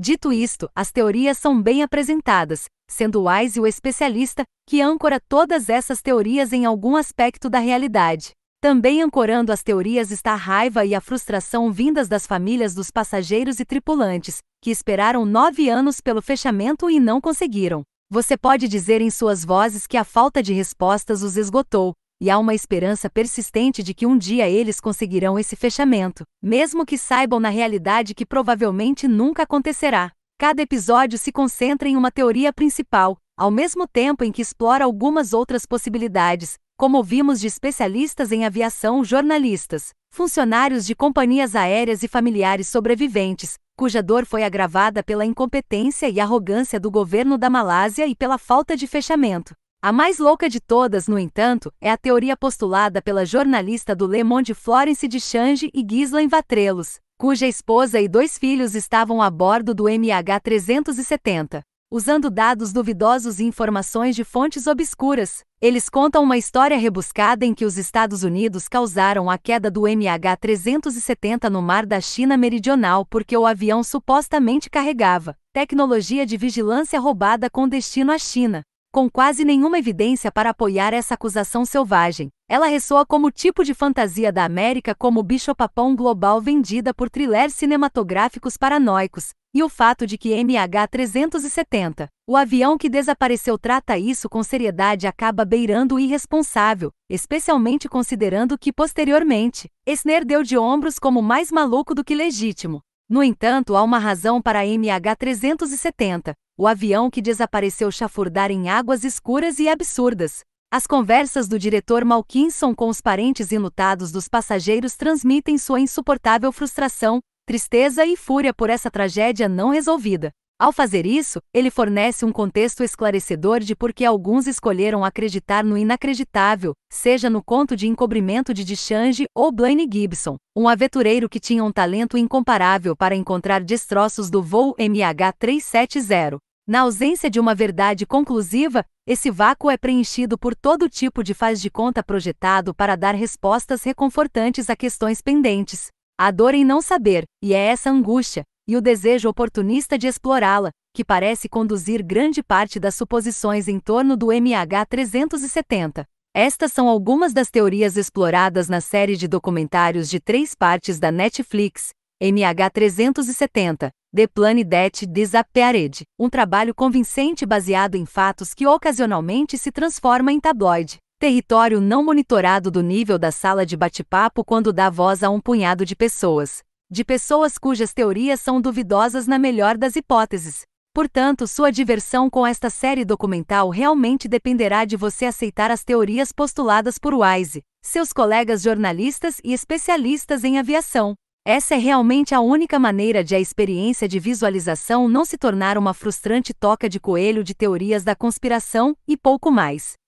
Dito isto, as teorias são bem apresentadas, sendo Wise o especialista que âncora todas essas teorias em algum aspecto da realidade. Também ancorando as teorias está a raiva e a frustração vindas das famílias dos passageiros e tripulantes, que esperaram nove anos pelo fechamento e não conseguiram. Você pode dizer em suas vozes que a falta de respostas os esgotou, e há uma esperança persistente de que um dia eles conseguirão esse fechamento, mesmo que saibam na realidade que provavelmente nunca acontecerá. Cada episódio se concentra em uma teoria principal, ao mesmo tempo em que explora algumas outras possibilidades, como ouvimos de especialistas em aviação, jornalistas, funcionários de companhias aéreas e familiares sobreviventes, cuja dor foi agravada pela incompetência e arrogância do governo da Malásia e pela falta de fechamento. A mais louca de todas, no entanto, é a teoria postulada pela jornalista do Le Monde Florence de Change e Ghislaine Vatrelos, cuja esposa e dois filhos estavam a bordo do MH370. Usando dados duvidosos e informações de fontes obscuras, eles contam uma história rebuscada em que os Estados Unidos causaram a queda do MH370 no mar da China Meridional porque o avião supostamente carregava tecnologia de vigilância roubada com destino à China. Com quase nenhuma evidência para apoiar essa acusação selvagem, ela ressoa como tipo de fantasia da América como bicho-papão global vendida por thrillers cinematográficos paranoicos, e o fato de que MH370, o avião que desapareceu, trata isso com seriedade acaba beirando o irresponsável, especialmente considerando que, posteriormente, Esner deu de ombros como mais maluco do que legítimo. No entanto, há uma razão para MH370, o avião que desapareceu chafurdar em águas escuras e absurdas. As conversas do diretor Malkinson com os parentes enlutados dos passageiros transmitem sua insuportável frustração, tristeza e fúria por essa tragédia não resolvida. Ao fazer isso, ele fornece um contexto esclarecedor de por que alguns escolheram acreditar no inacreditável, seja no conto de encobrimento de Dichange ou Blaine Gibson, um aventureiro que tinha um talento incomparável para encontrar destroços do voo MH370. Na ausência de uma verdade conclusiva, esse vácuo é preenchido por todo tipo de faz-de-conta projetado para dar respostas reconfortantes a questões pendentes. A dor em não saber, e é essa angústia, e o desejo oportunista de explorá-la, que parece conduzir grande parte das suposições em torno do MH370. Estas são algumas das teorias exploradas na série de documentários de três partes da Netflix, NH 370, De Planet Disappeared, um trabalho convincente baseado em fatos que ocasionalmente se transforma em tabloide. Território não monitorado do nível da sala de bate-papo quando dá voz a um punhado de pessoas. De pessoas cujas teorias são duvidosas na melhor das hipóteses. Portanto, sua diversão com esta série documental realmente dependerá de você aceitar as teorias postuladas por Wise, seus colegas jornalistas e especialistas em aviação. Essa é realmente a única maneira de a experiência de visualização não se tornar uma frustrante toca de coelho de teorias da conspiração e pouco mais.